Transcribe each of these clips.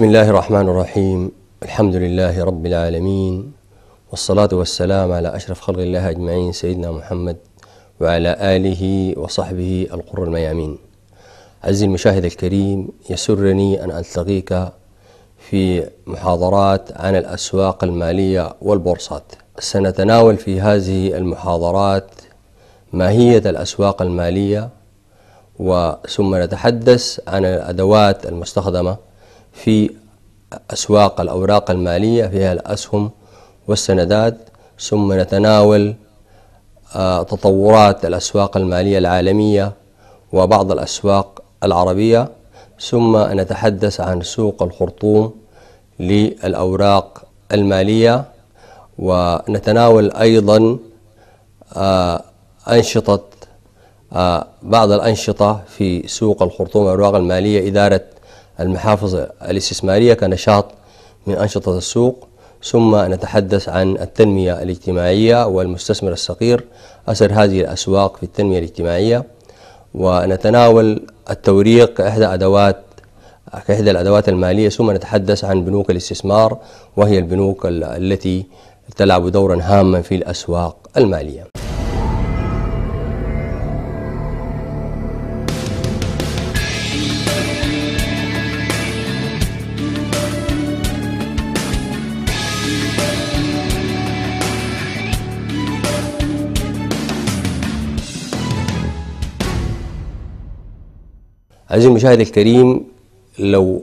بسم الله الرحمن الرحيم الحمد لله رب العالمين والصلاة والسلام على أشرف خلق الله أجمعين سيدنا محمد وعلى آله وصحبه القر الميامين عزيزي المشاهد الكريم يسرني أن ألتقيك في محاضرات عن الأسواق المالية والبورصات سنتناول في هذه المحاضرات ماهية الأسواق المالية وثم نتحدث عن الأدوات المستخدمة في أسواق الأوراق المالية فيها الأسهم والسندات ثم نتناول آه، تطورات الأسواق المالية العالمية وبعض الأسواق العربية ثم نتحدث عن سوق الخرطوم للأوراق المالية ونتناول أيضا آه، أنشطة آه، بعض الأنشطة في سوق الخرطوم والأوراق المالية إدارة المحافظ الاستثمارية كنشاط من أنشطة السوق ثم نتحدث عن التنمية الاجتماعية والمستثمر الصغير أثر هذه الأسواق في التنمية الاجتماعية ونتناول التوريق كإحدى أدوات كإحدى الأدوات المالية ثم نتحدث عن بنوك الاستثمار وهي البنوك التي تلعب دورا هاما في الأسواق المالية عزيزي المشاهد الكريم لو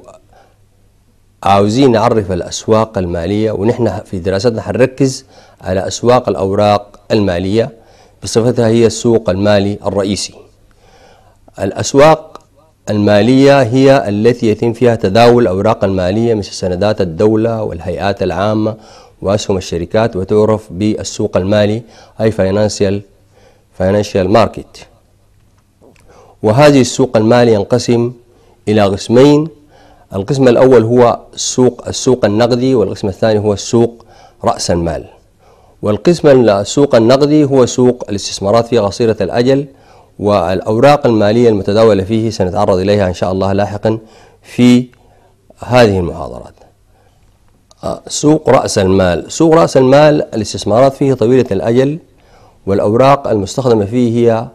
عاوزين نعرف الأسواق المالية ونحن في دراستنا حنركز على أسواق الأوراق المالية بصفتها هي السوق المالي الرئيسي الأسواق المالية هي التي يتم فيها تداول الأوراق المالية مثل سندات الدولة والهيئات العامة وأسهم الشركات وتعرف بالسوق المالي أي financial, Market وهذه السوق المالي ينقسم إلى قسمين القسم الأول هو السوق السوق النقدي والقسم الثاني هو السوق رأس المال والقسم السوق النقدي هو سوق الاستثمارات في قصيرة الأجل والأوراق المالية المتداولة فيه سنتعرض إليها إن شاء الله لاحقا في هذه المحاضرات سوق رأس المال سوق رأس المال الاستثمارات فيه طويلة الأجل والأوراق المستخدمة فيه هي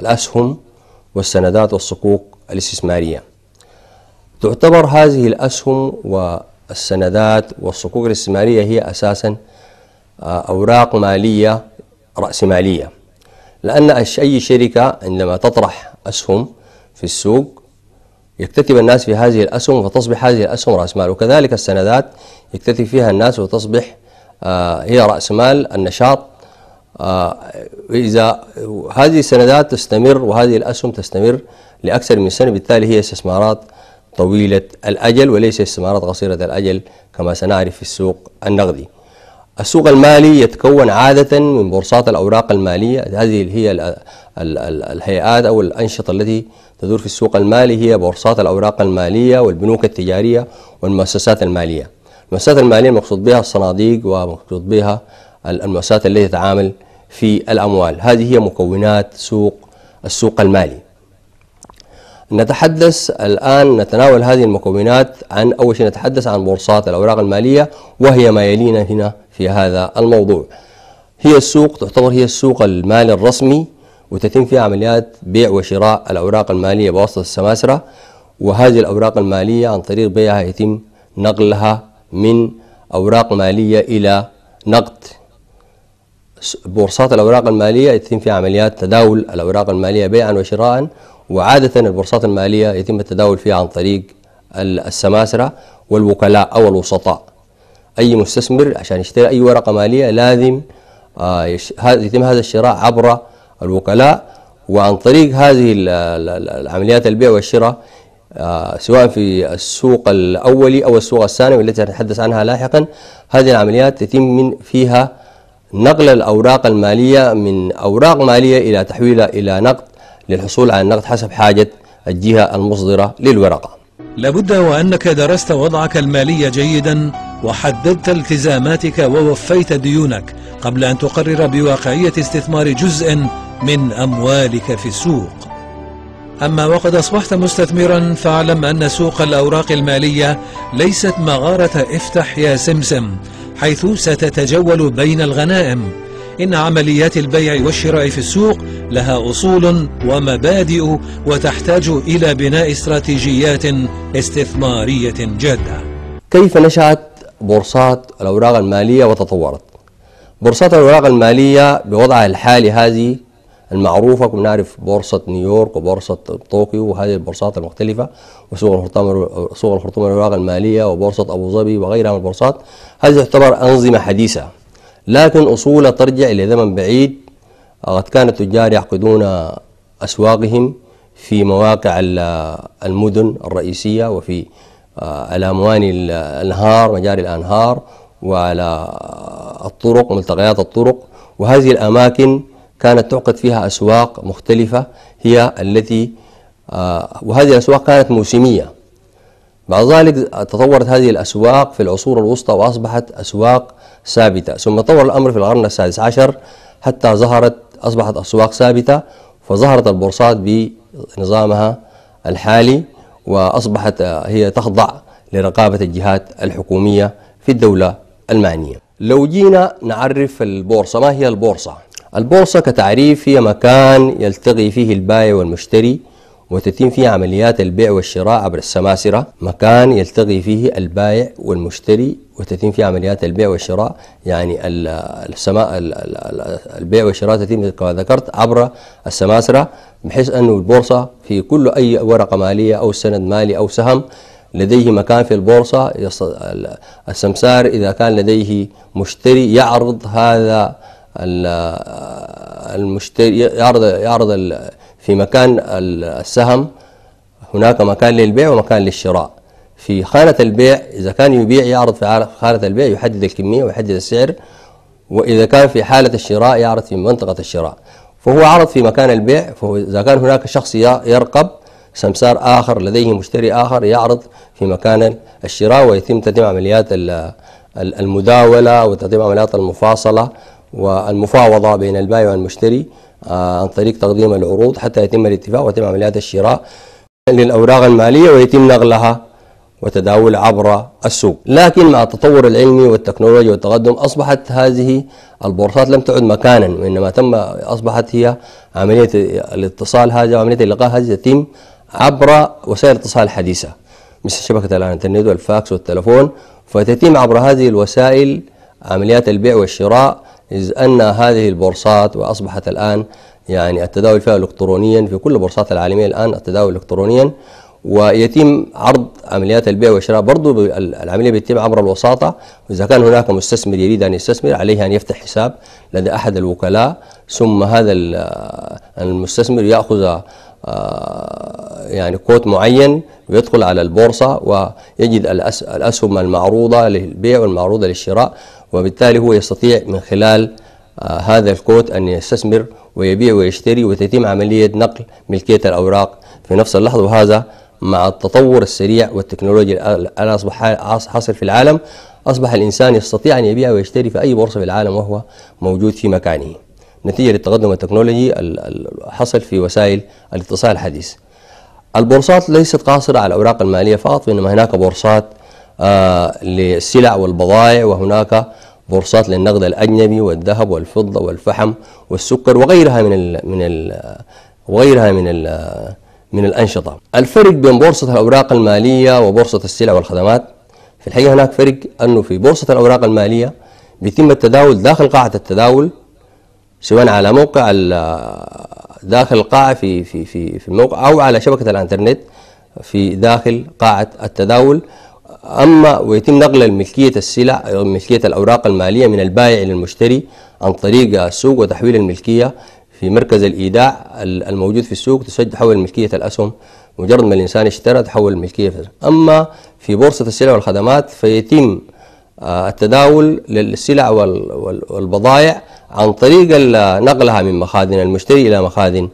الأسهم والسندات والصكوك الاستثمارية تعتبر هذه الأسهم والسندات والصكوك الاستثمارية هي أساسا آه، أوراق مالية رأسمالية لأن أي شركة عندما تطرح أسهم في السوق يكتتب الناس في هذه الأسهم فتصبح هذه الأسهم رأس مال وكذلك السندات يكتتب فيها الناس وتصبح آه، هي رأس مال النشاط آه، إذا هذه السندات تستمر وهذه الأسهم تستمر لأكثر من سنة بالتالي هي استثمارات طويلة الأجل وليس استثمارات قصيرة الأجل كما سنعرف في السوق النقدي السوق المالي يتكون عادة من بورصات الأوراق المالية هذه هي الهيئات أو الأنشطة التي تدور في السوق المالي هي بورصات الأوراق المالية والبنوك التجارية والمؤسسات المالية المؤسسات المالية مقصود بها الصناديق ومقصود بها المؤسسات التي تتعامل في الأموال هذه هي مكونات سوق السوق المالي نتحدث الآن نتناول هذه المكونات عن أول شيء نتحدث عن بورصات الأوراق المالية وهي ما يلينا هنا في هذا الموضوع هي السوق تعتبر هي السوق المالي الرسمي وتتم فيها عمليات بيع وشراء الأوراق المالية بواسطة السماسرة وهذه الأوراق المالية عن طريق بيعها يتم نقلها من أوراق مالية إلى نقد بورصات الأوراق المالية يتم فيها عمليات تداول الأوراق المالية بيعا وشراء وعادة البورصات المالية يتم التداول فيها عن طريق السماسرة والوكلاء أو الوسطاء أي مستثمر عشان يشتري أي ورقة مالية لازم آه، يتم هذا الشراء عبر الوكلاء وعن طريق هذه العمليات البيع والشراء آه، سواء في السوق الأولي أو السوق الثانوي التي سنتحدث عنها لاحقا هذه العمليات يتم من فيها نقل الأوراق المالية من أوراق مالية إلى تحويلها إلى نقد للحصول على النقد حسب حاجة الجهة المصدرة للورقة لابد وأنك درست وضعك المالي جيدا وحددت التزاماتك ووفيت ديونك قبل أن تقرر بواقعية استثمار جزء من أموالك في السوق أما وقد أصبحت مستثمرا فاعلم أن سوق الأوراق المالية ليست مغارة افتح يا سمسم حيث ستتجول بين الغنائم إن عمليات البيع والشراء في السوق لها أصول ومبادئ وتحتاج إلى بناء استراتيجيات استثمارية جادة كيف نشأت بورصات الأوراق المالية وتطورت؟ بورصات الأوراق المالية بوضعها الحالي هذه المعروفه كنا نعرف بورصه نيويورك وبورصه طوكيو وهذه البورصات المختلفه وسوق الخرطوم سوق الخرطوم الاوراق الماليه وبورصه ابو ظبي وغيرها من البورصات هذه تعتبر انظمه حديثه لكن اصولها ترجع الى زمن بعيد قد كان التجار يعقدون اسواقهم في مواقع المدن الرئيسيه وفي آه، مواني الانهار مجاري الانهار وعلى الطرق ملتقيات الطرق وهذه الاماكن كانت تعقد فيها أسواق مختلفة هي التي آه، وهذه الأسواق كانت موسمية بعد ذلك تطورت هذه الأسواق في العصور الوسطى وأصبحت أسواق ثابتة ثم تطور الأمر في القرن السادس عشر حتى ظهرت أصبحت أسواق ثابتة فظهرت البورصات بنظامها الحالي وأصبحت آه، هي تخضع لرقابة الجهات الحكومية في الدولة المعنية لو جينا نعرف البورصة ما هي البورصة البورصة كتعريف هي مكان يلتقي فيه البائع والمشتري وتتم فيه عمليات البيع والشراء عبر السماسرة مكان يلتقي فيه البائع والمشتري وتتم فيه عمليات البيع والشراء يعني السماء البيع والشراء تتم كما ذكرت عبر السماسرة بحيث أنه البورصة في كل أي ورقة مالية أو سند مالي أو سهم لديه مكان في البورصة السمسار إذا كان لديه مشتري يعرض هذا المشتري يعرض يعرض في مكان السهم هناك مكان للبيع ومكان للشراء في خانة البيع إذا كان يبيع يعرض في خانة البيع يحدد الكمية ويحدد السعر وإذا كان في حالة الشراء يعرض في منطقة الشراء فهو عرض في مكان البيع فهو إذا كان هناك شخص يرقب سمسار آخر لديه مشتري آخر يعرض في مكان الشراء ويتم تتم عمليات المداولة وتتم عمليات المفاصلة والمفاوضة بين البائع والمشتري آه، عن طريق تقديم العروض حتى يتم الاتفاق وتتم عمليات الشراء للأوراق المالية ويتم نقلها وتداول عبر السوق لكن مع التطور العلمي والتكنولوجيا والتقدم أصبحت هذه البورصات لم تعد مكانا وإنما تم أصبحت هي عملية الاتصال هذا وعملية اللقاء هذه تتم عبر وسائل الاتصال الحديثة مثل شبكة الإنترنت والفاكس والتلفون فتتم عبر هذه الوسائل عمليات البيع والشراء إذ أن هذه البورصات وأصبحت الآن يعني التداول فيها إلكترونيا في كل البورصات العالمية الآن التداول إلكترونيا ويتم عرض عمليات البيع والشراء برضو العملية بتتم عبر الوساطة وإذا كان هناك مستثمر يريد أن يستثمر عليه أن يفتح حساب لدى أحد الوكلاء ثم هذا المستثمر يأخذ آه، يعني كوت معين ويدخل على البورصة ويجد الأسهم المعروضة للبيع والمعروضة للشراء وبالتالي هو يستطيع من خلال آه، هذا الكوت أن يستثمر ويبيع ويشتري وتتم عملية نقل ملكية الأوراق في نفس اللحظة وهذا مع التطور السريع والتكنولوجيا الآن أصبح حاصل في العالم أصبح الإنسان يستطيع أن يبيع ويشتري في أي بورصة في العالم وهو موجود في مكانه نتيجة للتقدم التكنولوجي حصل في وسائل الاتصال الحديث البورصات ليست قاصرة على الأوراق المالية فقط وإنما هناك بورصات آه للسلع والبضائع وهناك بورصات للنقد الأجنبي والذهب والفضة والفحم والسكر وغيرها من الـ من الـ وغيرها من الـ من الأنشطة الفرق بين بورصة الأوراق المالية وبورصة السلع والخدمات في الحقيقة هناك فرق أنه في بورصة الأوراق المالية بيتم التداول داخل قاعة التداول سواء على موقع داخل القاعة في في في في الموقع أو على شبكة الإنترنت في داخل قاعة التداول أما ويتم نقل ملكية السلع أو ملكية الأوراق المالية من البائع للمشتري عن طريق السوق وتحويل الملكية في مركز الإيداع الموجود في السوق تحول ملكية الأسهم مجرد ما الإنسان اشترى تحول الملكية أما في بورصة السلع والخدمات فيتم آه، التداول للسلع والبضائع عن طريق نقلها من مخازن المشتري إلى مخازن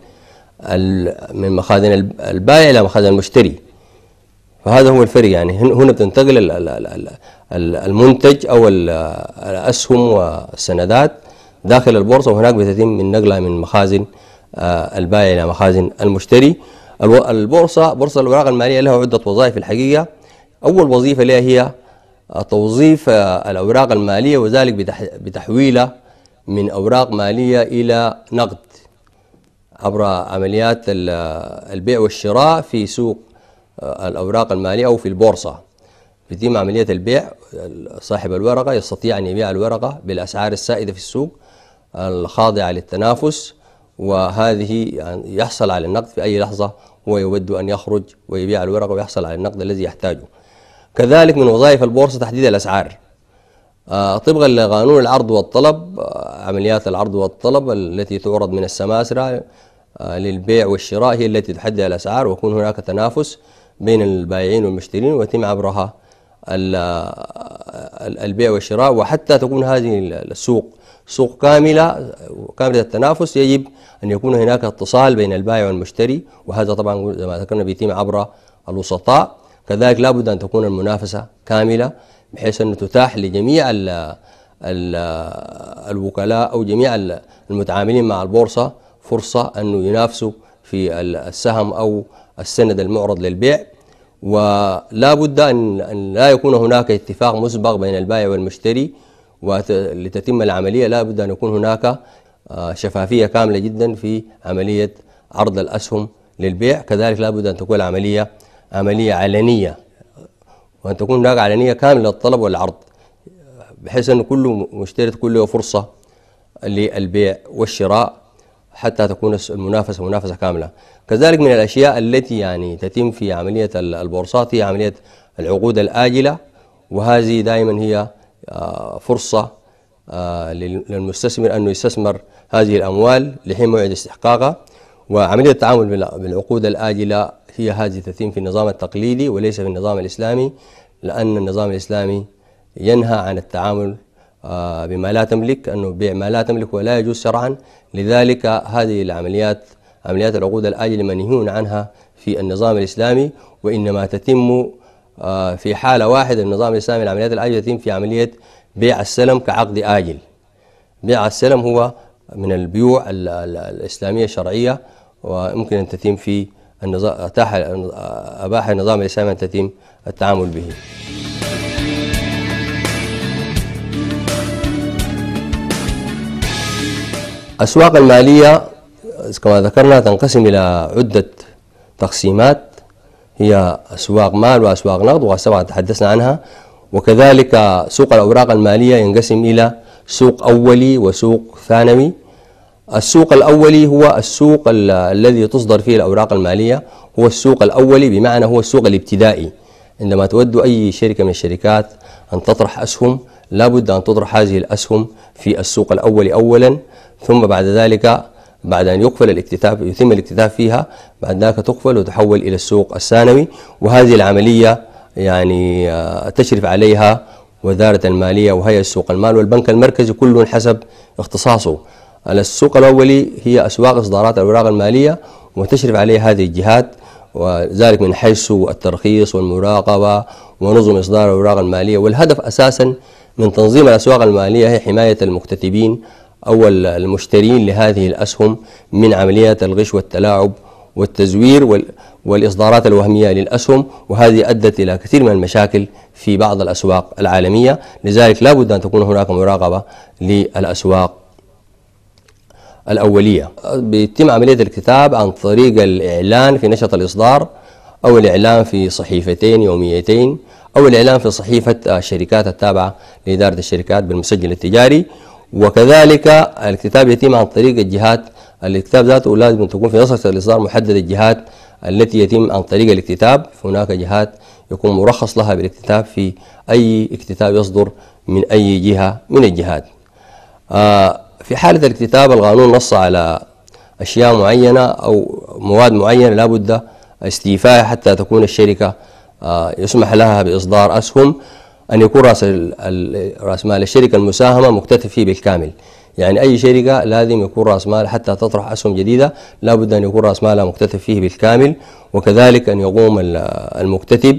من مخازن البائع إلى مخازن المشتري فهذا هو الفرق يعني هنا بتنتقل المنتج أو الأسهم والسندات داخل البورصة وهناك بتتم من نقلها من مخازن آه، البائع إلى مخازن المشتري البورصة بورصة الأوراق المالية لها عدة وظائف الحقيقة أول وظيفة لها هي توظيف آه، الأوراق المالية وذلك بتحويلها من أوراق مالية إلى نقد عبر عمليات البيع والشراء في سوق آه، الأوراق المالية أو في البورصة بتتم عملية البيع صاحب الورقة يستطيع أن يبيع الورقة بالأسعار السائدة في السوق الخاضعة للتنافس وهذه يعني يحصل على النقد في أي لحظة ويود أن يخرج ويبيع الورقة ويحصل على النقد الذي يحتاجه كذلك من وظائف البورصة تحديد الأسعار آه، طبقا لقانون العرض والطلب آه، عمليات العرض والطلب التي تعرض من السماسرة آه، للبيع والشراء هي التي تحدد الأسعار ويكون هناك تنافس بين البائعين والمشترين ويتم عبرها البيع والشراء وحتى تكون هذه السوق سوق كاملة كاملة التنافس يجب أن يكون هناك اتصال بين البائع والمشتري وهذا طبعا زي ما ذكرنا بيتم عبر الوسطاء كذلك لابد أن تكون المنافسة كاملة بحيث أن تتاح لجميع ال الـ الوكلاء أو جميع المتعاملين مع البورصة فرصة أن ينافسوا في السهم أو السند المعرض للبيع ولا بد أن لا يكون هناك اتفاق مسبق بين البائع والمشتري ولتتم العملية لا بد أن يكون هناك آه، شفافية كاملة جدا في عملية عرض الأسهم للبيع كذلك لا بد أن تكون العملية عملية علنية وأن تكون هناك علنية كاملة للطلب والعرض بحيث أن كل مشتري تكون له فرصة للبيع والشراء حتى تكون المنافسة منافسة كاملة كذلك من الأشياء التي يعني تتم في عملية البورصات هي عملية العقود الآجلة وهذه دائما هي آه، فرصة آه، للمستثمر أنه يستثمر هذه الأموال لحين موعد استحقاقها وعملية التعامل بالعقود الآجلة هي هذه تتم في النظام التقليدي وليس في النظام الإسلامي لأن النظام الإسلامي ينهى عن التعامل آه، بما لا تملك أنه بيع ما لا تملك ولا يجوز شرعا لذلك هذه العمليات عمليات العقود الآجلة منهيون عنها في النظام الإسلامي وإنما تتم آه، في حالة واحدة النظام الإسلامي العمليات الآجلة تتم في عملية بيع السلم كعقد آجل بيع السلم هو من البيوع الإسلامية الشرعية ويمكن أن تتم في النظام أتاح أباح النظام الإسلامي أن تتم التعامل به الأسواق المالية كما ذكرنا تنقسم إلى عدة تقسيمات هي أسواق مال وأسواق نقد وسبعة تحدثنا عنها وكذلك سوق الأوراق المالية ينقسم إلى سوق أولي وسوق ثانوي السوق الأولي هو السوق الذي تصدر فيه الأوراق المالية هو السوق الأولي بمعنى هو السوق الابتدائي عندما تود أي شركة من الشركات أن تطرح أسهم لابد أن تطرح هذه الأسهم في السوق الأولي أولا ثم بعد ذلك بعد أن يقفل الاكتتاب يتم الاكتتاب فيها بعد ذلك تقفل وتحول إلى السوق الثانوي وهذه العملية يعني آه، تشرف عليها وزاره المالية وهيئة سوق المال والبنك المركزي كل حسب اختصاصه السوق الأولي هي أسواق إصدارات الأوراق المالية وتشرف عليه هذه الجهات وذلك من حيث الترخيص والمراقبة ونظم إصدار الأوراق المالية والهدف أساسا من تنظيم الأسواق المالية هي حماية المكتتبين أو المشترين لهذه الأسهم من عمليات الغش والتلاعب والتزوير والإصدارات الوهمية للأسهم وهذه أدت إلى كثير من المشاكل في بعض الأسواق العالمية لذلك لا بد أن تكون هناك مراقبة للأسواق الأولية بيتم عملية الكتاب عن طريق الإعلان في نشرة الإصدار أو الإعلان في صحيفتين يوميتين أو الإعلان في صحيفة الشركات التابعة لإدارة الشركات بالمسجل التجاري وكذلك الكتاب يتم عن طريق الجهات الاكتتاب ذاته لازم تكون في نسخة الإصدار محددة الجهات التي يتم عن طريق الاكتتاب هناك جهات يكون مرخص لها بالاكتتاب في أي اكتتاب يصدر من أي جهة من الجهات آه، في حالة الاكتتاب القانون نص على أشياء معينة أو مواد معينة لابد استيفائها حتى تكون الشركة آه، يسمح لها بإصدار أسهم أن يكون رأس رأس مال الشركة المساهمة مكتتب فيه بالكامل يعني أي شركة لازم يكون رأس مال حتى تطرح أسهم جديدة لابد أن يكون رأس مالها مكتتب فيه بالكامل وكذلك أن يقوم المكتتب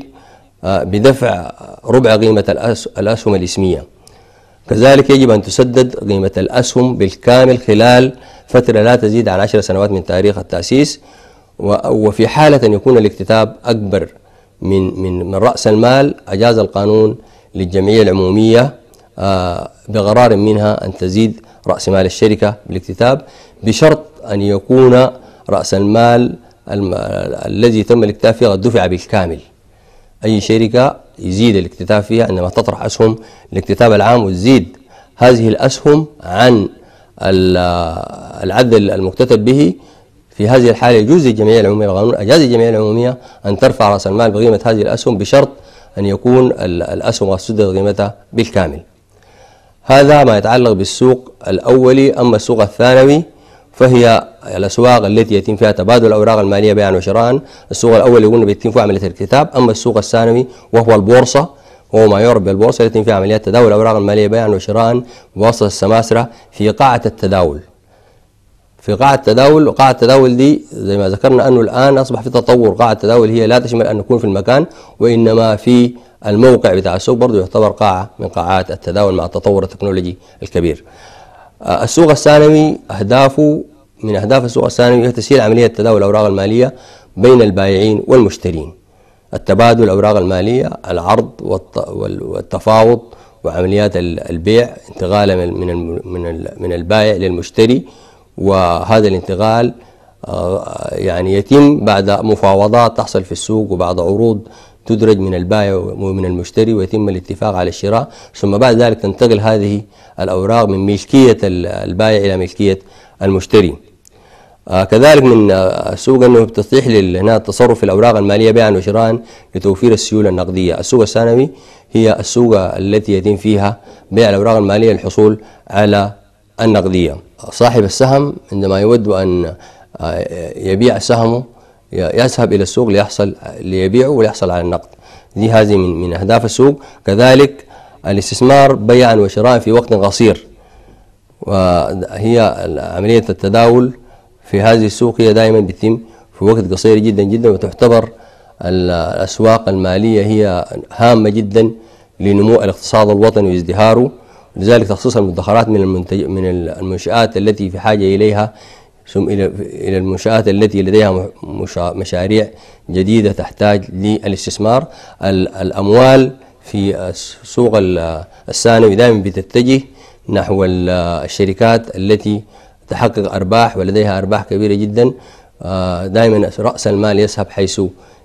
آه، بدفع ربع قيمة الأسهم الإسمية كذلك يجب أن تسدد قيمة الأسهم بالكامل خلال فترة لا تزيد عن عشر سنوات من تاريخ التأسيس وفي حالة أن يكون الاكتتاب أكبر من من من رأس المال أجاز القانون للجمعية العمومية آه، بغرار منها أن تزيد رأس مال الشركة بالاكتتاب بشرط أن يكون رأس المال الذي تم الاكتتاب فيه قد دفع بالكامل أي شركة يزيد الاكتتاب فيها عندما تطرح أسهم الاكتتاب العام وتزيد هذه الأسهم عن العدد المكتتب به في هذه الحالة يجوز للجمعية العمومية القانون أجاز الجمعية العمومية أن ترفع رأس المال بقيمة هذه الأسهم بشرط أن يكون الأسهم قد سددت قيمتها بالكامل هذا ما يتعلق بالسوق الأولي أما السوق الثانوي فهي الأسواق التي يتم فيها تبادل الأوراق المالية بيعا وشراء السوق الأولي قلنا بيتم فيه عملية الكتاب أما السوق الثانوي وهو البورصة وهو ما يعرف بالبورصة التي يتم فيها عمليات تداول الأوراق المالية بيعا وشراء بواسطة السماسرة في قاعة التداول في قاعة التداول وقاعة التداول دي زي ما ذكرنا أنه الآن أصبح في تطور قاعة التداول هي لا تشمل أن نكون في المكان وإنما في الموقع بتاع السوق برضه يعتبر قاعة من قاعات التداول مع التطور التكنولوجي الكبير آه، السوق الثانوي أهدافه من أهداف السوق الثانوي هي تسهيل عملية تداول الأوراق المالية بين البائعين والمشترين التبادل الأوراق المالية العرض والتفاوض وعمليات البيع انتقال من من من البائع للمشتري وهذا الانتقال آه، يعني يتم بعد مفاوضات تحصل في السوق وبعد عروض تدرج من البائع ومن المشتري ويتم الاتفاق على الشراء ثم بعد ذلك تنتقل هذه الأوراق من ملكية البائع إلى ملكية المشتري آه كذلك من السوق آه، انه بتصليح هنا تصرف الاوراق الماليه بيعا وشراء لتوفير السيوله النقديه، السوق الثانوي هي السوق التي يتم فيها بيع الاوراق الماليه للحصول على النقديه. صاحب السهم عندما يود ان آه، يبيع سهمه يذهب إلى السوق ليحصل ليبيعه وليحصل على النقد دي هذه من من أهداف السوق كذلك الاستثمار بيعا وشراء في وقت قصير وهي عملية التداول في هذه السوق هي دائما بتتم في وقت قصير جدا جدا وتعتبر الأسواق المالية هي هامة جدا لنمو الاقتصاد الوطني وازدهاره لذلك تخصيص المدخرات من المنتج من المنشآت التي في حاجة إليها ثم إلى إلى المنشآت التي لديها مشاريع جديدة تحتاج للاستثمار الأموال في السوق الثانوي دائما بتتجه نحو الشركات التي تحقق أرباح ولديها أرباح كبيرة جدا آه، دائما رأس المال يذهب حيث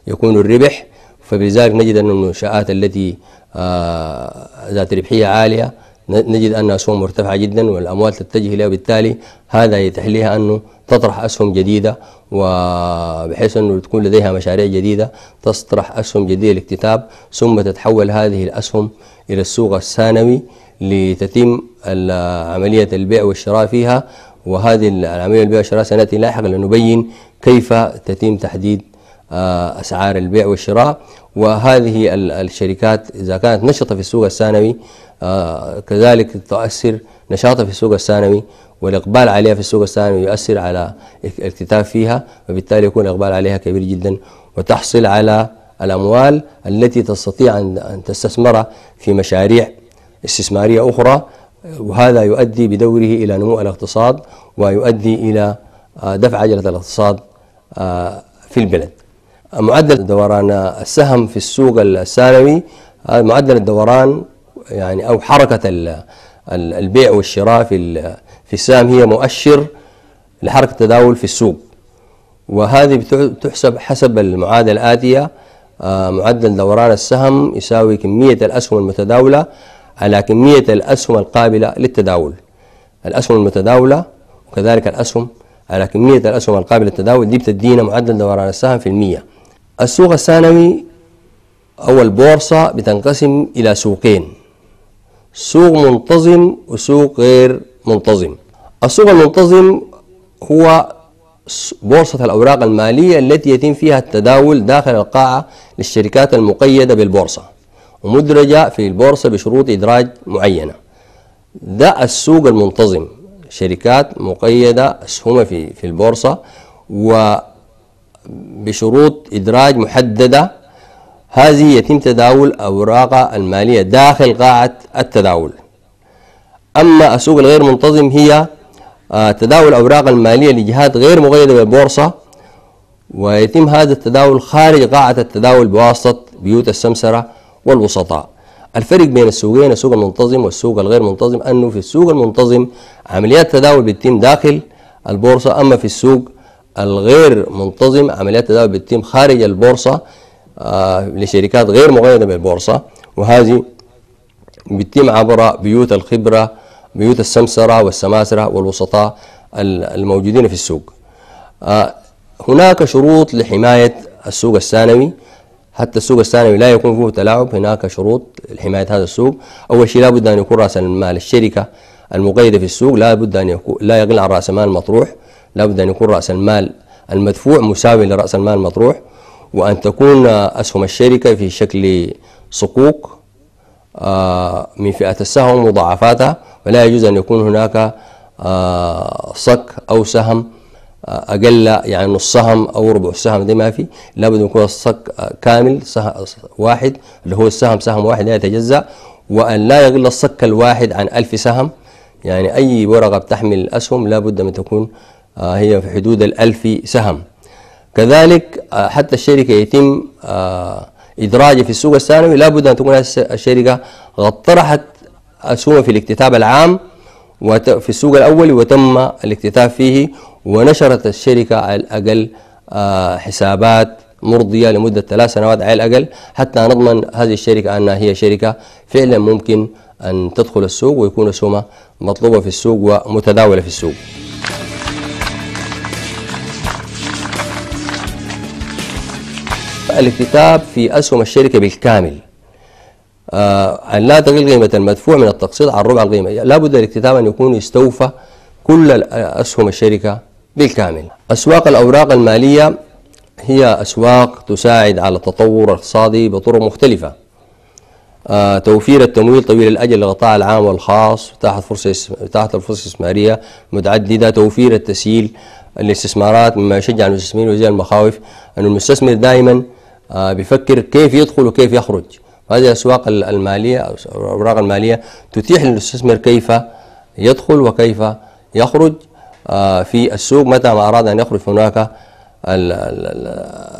يكون الربح فبذلك نجد أن المنشآت التي آه، ذات ربحية عالية نجد أن أسهم مرتفعة جدا والأموال تتجه إليها وبالتالي هذا يتيح لها أنه تطرح أسهم جديدة وبحيث أنه تكون لديها مشاريع جديدة تطرح أسهم جديدة للاكتتاب ثم تتحول هذه الأسهم إلى السوق الثانوي لتتم عملية البيع والشراء فيها وهذه العملية البيع والشراء سنأتي لاحقا لنبين كيف تتم تحديد آه، أسعار البيع والشراء وهذه الشركات إذا كانت نشطة في السوق الثانوي آه، كذلك تؤثر نشاطها في السوق الثانوي والإقبال عليها في السوق الثانوي يؤثر على الاكتتاب فيها وبالتالي يكون الإقبال عليها كبير جدا وتحصل على الأموال التي تستطيع أن تستثمرها في مشاريع استثمارية أخرى وهذا يؤدي بدوره إلى نمو الاقتصاد ويؤدي إلى آه، دفع عجلة الاقتصاد آه، في البلد معدل دوران السهم في السوق الثانوي معدل الدوران يعني او حركه البيع والشراء في في السهم هي مؤشر لحركه التداول في السوق وهذه تحسب حسب المعادله الاتيه آه، معدل دوران السهم يساوي كميه الاسهم المتداوله على كميه الاسهم القابله للتداول الاسهم المتداوله وكذلك الاسهم على كميه الاسهم القابله للتداول دي بتدينا معدل دوران السهم في المية السوق الثانوي أو البورصة بتنقسم إلى سوقين سوق منتظم وسوق غير منتظم السوق المنتظم هو بورصة الأوراق المالية التي يتم فيها التداول داخل القاعة للشركات المقيدة بالبورصة ومدرجة في البورصة بشروط إدراج معينة ده السوق المنتظم شركات مقيدة أسهمها في في البورصة و بشروط إدراج محددة هذه يتم تداول أوراقها المالية داخل قاعة التداول أما السوق الغير منتظم هي آه، تداول أوراق المالية لجهات غير مقيدة بالبورصة ويتم هذا التداول خارج قاعة التداول بواسطة بيوت السمسرة والوسطاء الفرق بين السوقين السوق المنتظم والسوق الغير منتظم أنه في السوق المنتظم عمليات التداول بتتم داخل البورصة أما في السوق الغير منتظم عمليات تداول بتتم خارج البورصة آه، لشركات غير مقيدة بالبورصة وهذه بتتم عبر بيوت الخبرة بيوت السمسرة والسماسرة والوسطاء الموجودين في السوق آه، هناك شروط لحماية السوق الثانوي حتى السوق الثانوي لا يكون فيه تلاعب هناك شروط لحماية هذا السوق أول شيء لابد أن يكون رأس المال الشركة المقيدة في السوق لابد أن يكون لا يقل عن رأس المال المطروح لابد أن يكون رأس المال المدفوع مساوي لرأس المال المطروح وأن تكون أسهم الشركة في شكل صكوك آه، من فئة السهم مضاعفاتها ولا يجوز أن يكون هناك آه، صك أو سهم آه، أقل يعني نص سهم أو ربع سهم دي ما في لابد أن يكون الصك كامل سهم واحد اللي هو السهم سهم واحد لا يتجزأ وأن لا يقل الصك الواحد عن ألف سهم يعني أي ورقة بتحمل أسهم لابد أن تكون آه، هي في حدود الألف سهم كذلك آه، حتى الشركة يتم آه، إدراجها في السوق الثانوي لابد أن تكون الشركة قد طرحت أسهم في الاكتتاب العام في السوق الأول وتم الاكتتاب فيه ونشرت الشركة على الأقل حسابات مرضية لمدة ثلاث سنوات على الأقل حتى نضمن هذه الشركة أنها هي شركة فعلا ممكن أن تدخل السوق ويكون أسهمها مطلوبة في السوق ومتداولة في السوق الاكتتاب في أسهم الشركة بالكامل أن آه، لا تقل قيمة المدفوع من التقسيط عن ربع القيمة لابد الاكتتاب أن يكون استوفى كل أسهم الشركة بالكامل أسواق الأوراق المالية هي أسواق تساعد على التطور الاقتصادي بطرق مختلفة آه، توفير التمويل طويل الأجل للقطاع العام والخاص تحت فرصة تحت الفرص الاستثمارية متعددة توفير التسهيل الاستثمارات مما يشجع المستثمرين ويزيل المخاوف أن المستثمر دائما آه، بيفكر كيف يدخل وكيف يخرج هذه الأسواق المالية أو الأوراق المالية تتيح للمستثمر كيف يدخل وكيف يخرج آه، في السوق متى ما أراد أن يخرج هناك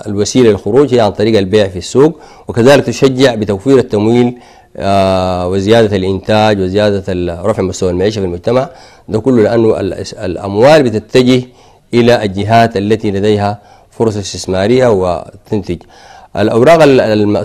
الوسيله للخروج هي عن طريق البيع في السوق وكذلك تشجع بتوفير التمويل آه، وزياده الانتاج وزياده رفع مستوى المعيشه في المجتمع ده كله لانه الاموال بتتجه الى الجهات التي لديها فرص استثماريه وتنتج الاوراق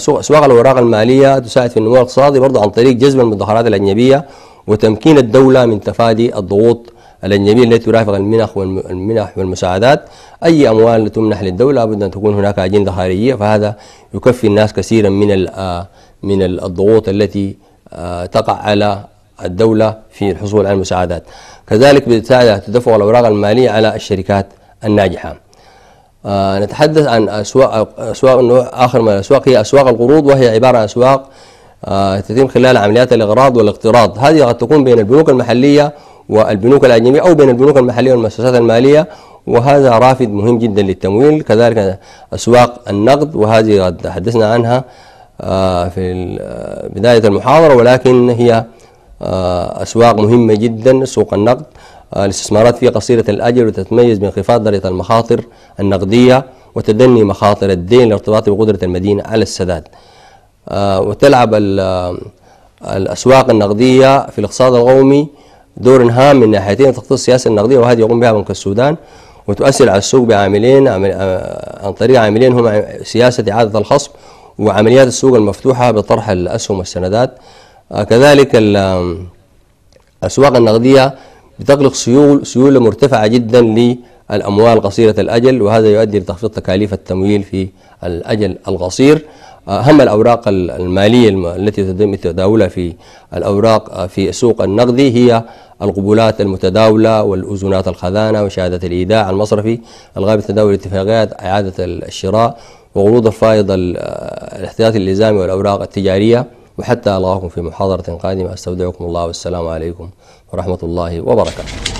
اسواق الاوراق الماليه تساعد في النمو الاقتصادي برضه عن طريق جذب المدخرات الاجنبيه وتمكين الدوله من تفادي الضغوط الاجنبيه التي ترافق المنح والمنح والمساعدات اي اموال تمنح للدوله بد ان تكون هناك اجنده خارجيه فهذا يكفي الناس كثيرا من آه، من الضغوط التي آه، تقع على الدوله في الحصول على المساعدات كذلك بتساعد تدفق الاوراق الماليه على الشركات الناجحه آه نتحدث عن أسواق أسواق نوع آخر من الأسواق هي أسواق القروض وهي عبارة عن أسواق آه تتم خلال عمليات الاغراض والاقتراض هذه قد تكون بين البنوك المحلية والبنوك الأجنبية أو بين البنوك المحلية والمؤسسات المالية وهذا رافد مهم جدا للتمويل كذلك أسواق النقد وهذه قد تحدثنا عنها آه في آه، بداية المحاضرة ولكن هي آه، أسواق مهمة جدا سوق النقد آه، الاستثمارات فيها قصيرة الأجل وتتميز بانخفاض درجة المخاطر النقدية وتدني مخاطر الدين الارتباط بقدرة المدينة على السداد آه، وتلعب آه، الأسواق النقدية في الاقتصاد القومي دور هام من ناحيتين تخطيط السياسة النقدية وهذه يقوم بها بنك السودان وتؤثر على السوق بعاملين عن طريق عاملين هما سياسة إعادة الخصم وعمليات السوق المفتوحة بطرح الأسهم والسندات كذلك الأسواق النقدية بتغلق سيول سيولة مرتفعة جدا للأموال قصيرة الأجل وهذا يؤدي لتخفيض تكاليف التمويل في الأجل القصير أهم آه، الأوراق المالية التي تتم تداولها في الأوراق آه، في السوق النقدي هي القبولات المتداولة والأذونات الخزانة وشهادة الإيداع المصرفي الغائب تداول الاتفاقيات إعادة الشراء وقروض الفائض آه، الاحتياطي اللزامي والأوراق التجارية وحتى ألقاكم في محاضرة قادمة أستودعكم الله والسلام عليكم ورحمة الله وبركاته